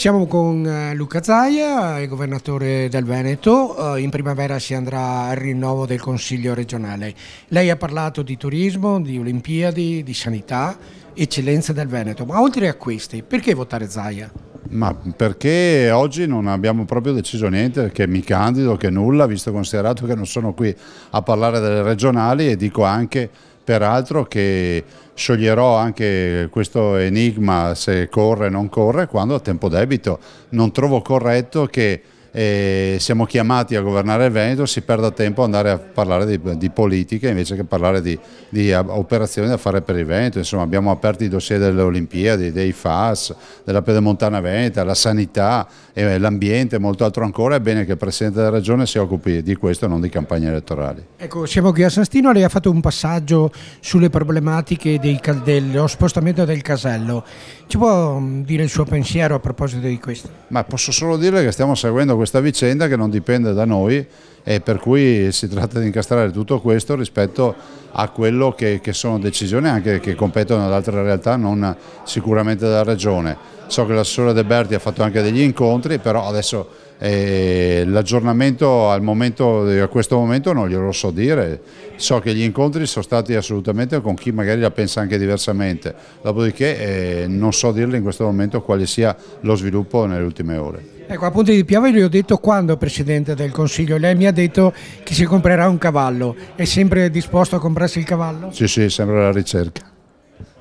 Siamo con eh, Luca Zaia, governatore del Veneto. Eh, in primavera si andrà al rinnovo del Consiglio regionale. Lei ha parlato di turismo, di Olimpiadi, di sanità, eccellenze del Veneto. Ma oltre a questi, perché votare Zaia? Ma perché oggi non abbiamo proprio deciso niente, che mi candido, che nulla, visto considerato che non sono qui a parlare delle regionali e dico anche peraltro che scioglierò anche questo enigma se corre o non corre quando a tempo debito non trovo corretto che e siamo chiamati a governare il Veneto, si perda tempo ad andare a parlare di, di politica invece che parlare di, di, eh, operazioni da fare per il Veneto. Insomma, abbiamo aperto i dossier delle Olimpiadi, dei FAS, della Pedemontana Veneta, la sanità, e l'ambiente e molto altro ancora. È bene che il Presidente della Regione si occupi di questo e non di campagne elettorali. Ecco, siamo qui a Sastino, lei ha fatto un passaggio sulle problematiche dei, dello spostamento del casello. Ci può mm, dire il suo pensiero a proposito di questo? Ma posso solo dire che stiamo seguendo questa vicenda che non dipende da noi e per cui si tratta di incastrare tutto questo rispetto a quello che, che sono decisioni anche che competono ad altre realtà, non sicuramente dalla Regione. So che l'assessore De Berti ha fatto anche degli incontri, però adesso e l'aggiornamento momento, a questo momento non glielo so dire, so che gli incontri sono stati assolutamente con chi magari la pensa anche diversamente, dopodiché eh, non so dirle in questo momento quale sia lo sviluppo nelle ultime ore. Ecco, a Ponte di Piave gli ho detto quando Presidente del Consiglio, lei mi ha detto che si comprerà un cavallo, è sempre disposto a comprarsi il cavallo? Sì, sì, sembra la ricerca.